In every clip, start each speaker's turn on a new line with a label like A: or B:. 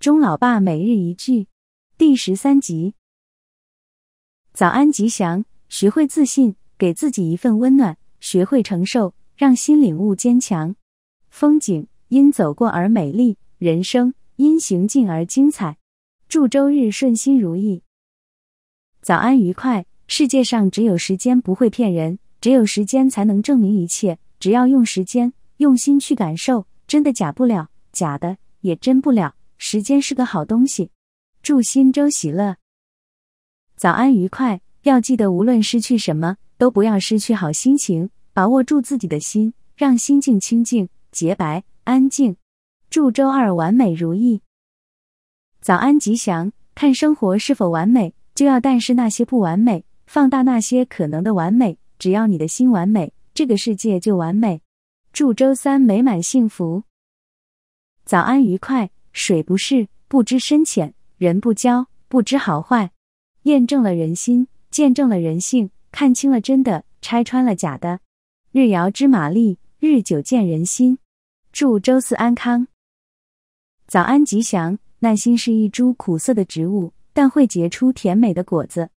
A: 钟老爸每日一句，第十三集。
B: 早安吉祥，学会自信，给自己一份温暖；学会承受，让心领悟坚强。风景因走过而美丽，人生因行进而精彩。祝周日顺心如意，早安愉快。世界上只有时间不会骗人，只有时间才能证明一切。只要用时间、用心去感受，真的假不了，假的也真不了。时间是个好东西，祝新周喜乐，早安愉快。要记得，无论失去什么都不要失去好心情，把握住自己的心，让心境清净、洁白、安静。祝周二完美如意，早安吉祥。看生活是否完美，就要淡视那些不完美，放大那些可能的完美。只要你的心完美，这个世界就完美。祝周三美满幸福，早安愉快。水不试不知深浅，人不交不知好坏。验证了人心，见证了人性，看清了真的，拆穿了假的。日遥知马力，日久见人心。祝周四安康，早安吉祥。耐心是一株苦涩的植物，但会结出甜美的果子。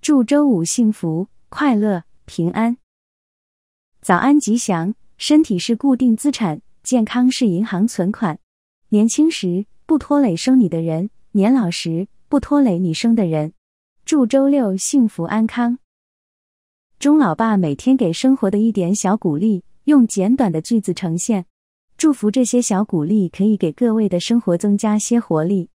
B: 祝周五幸福快乐平安，早安吉祥。身体是固定资产，健康是银行存款。年轻时不拖累生你的人，年老时不拖累你生的人。祝周六幸福安康。钟老爸每天给生活的一点小鼓励，用简短的句子呈现，祝福这些小鼓励可以给各位的生
A: 活增加些活力。